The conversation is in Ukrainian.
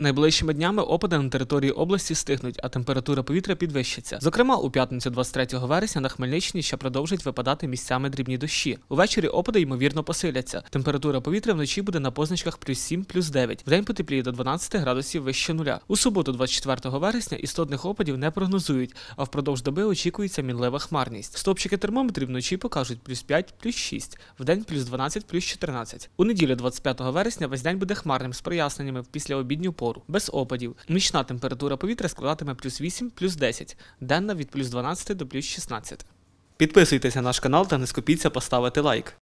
Найближчими днями опади на території області стихнуть, а температура повітря підвищиться. Зокрема, у п'ятницю, 23 вересня, на Хмельниччині ще продовжать випадати місцями дрібні дощі. Увечері опади ймовірно посиляться. Температура повітря вночі буде на позначках плюс 7, плюс 9. В день потепліє до 12 градусів вище нуля. У суботу, 24 вересня, істотних опадів не прогнозують, а впродовж доби очікується мінлива хмарність. Стопчики термометрів вночі покажуть плюс 5, плюс 6, в день плюс 12, плюс 14. У неділю 25 вересня весь день буде хмарним з проясненнями після обідню пору вгору, без опадів. Нічна температура повітря складатиме плюс 8, плюс 10, денна від плюс 12 до плюс 16. Підписуйтеся на наш канал та не скупіться поставити лайк.